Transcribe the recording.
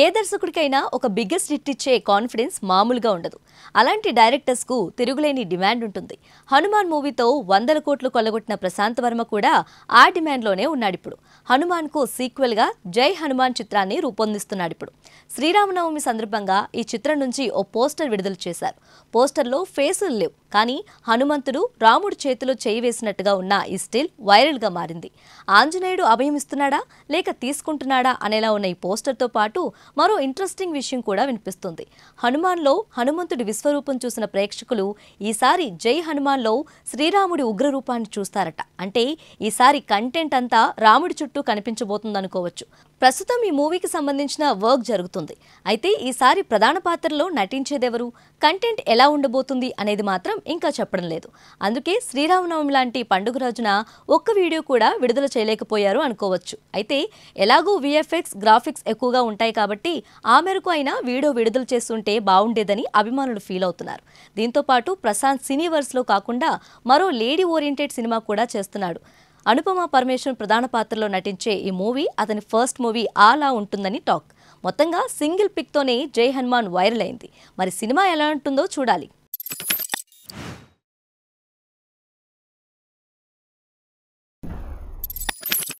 ఏ దర్శకుడికైనా ఒక biggest hit ఇచ్చే confidence మామూలుగా ఉండదు అలాంటి డైరెక్టర్స్కు తిరుగులేని డిమాండ్ ఉంటుంది హనుమాన్ మూవీతో వందల కోట్లు కొల్లగొట్టిన ప్రశాంత్ వర్మ కూడా ఆ డిమాండ్లోనే ఉన్నాడిప్పుడు హనుమాన్కు సీక్వెల్గా జై హనుమాన్ చిత్రాన్ని రూపొందిస్తున్నాడిప్పుడు శ్రీరామనవమి సందర్భంగా ఈ చిత్రం నుంచి ఓ పోస్టర్ విడుదల చేశారు పోస్టర్లో ఫేసులు లేవు కానీ హనుమంతుడు రాముడి చేతిలో చేయి వేసినట్టుగా ఉన్న ఈ స్టిల్ వైరల్గా మారింది ఆంజనేయుడు అభయమిస్తున్నాడా లేక తీసుకుంటున్నాడా అనేలా ఉన్న ఈ పోస్టర్తో పాటు మరో ఇంట్రెస్టింగ్ విషయం కూడా వినిపిస్తుంది హనుమాన్లో హనుమంతుడి విశ్వరూపం చూసిన ప్రేక్షకులు ఈసారి జై హనుమాన్లో శ్రీరాముడి ఉగ్రరూపాన్ని చూస్తారట అంటే ఈసారి కంటెంట్ అంతా రాముడి చుట్టూ కనిపించబోతుందనుకోవచ్చు ప్రస్తుతం ఈ మూవీకి సంబంధించిన వర్క్ జరుగుతుంది అయితే ఈసారి ప్రధాన పాత్రలో నటించేదెవరు కంటెంట్ ఎలా ఉండబోతుంది అనేది మాత్రం ఇంకా చెప్పడం లేదు అందుకే శ్రీరామనవమి లాంటి పండుగ రోజున ఒక్క వీడియో కూడా విడుదల చేయలేకపోయారు అనుకోవచ్చు అయితే ఎలాగూ విఎఫ్ఎక్స్ గ్రాఫిక్స్ ఎక్కువగా ఉంటాయి కాబట్టి కాబట్టి ఆ మేరకు అయినా వీడియో విడుదల చేస్తుంటే బాగుండేదని అభిమానులు ఫీల్ అవుతున్నారు దీంతో పాటు ప్రశాంత్ సినీవర్స్లో కాకుండా మరో లేడీ ఓరియంటెడ్ సినిమా కూడా చేస్తున్నాడు అనుపమ పరమేశ్వర్ ప్రధాన పాత్రలో నటించే ఈ మూవీ అతని ఫస్ట్ మూవీ ఆలా ఉంటుందని టాక్ మొత్తంగా సింగిల్ పిక్తోనే జై హనుమాన్ వైరల్ అయింది మరి సినిమా ఎలా ఉంటుందో చూడాలి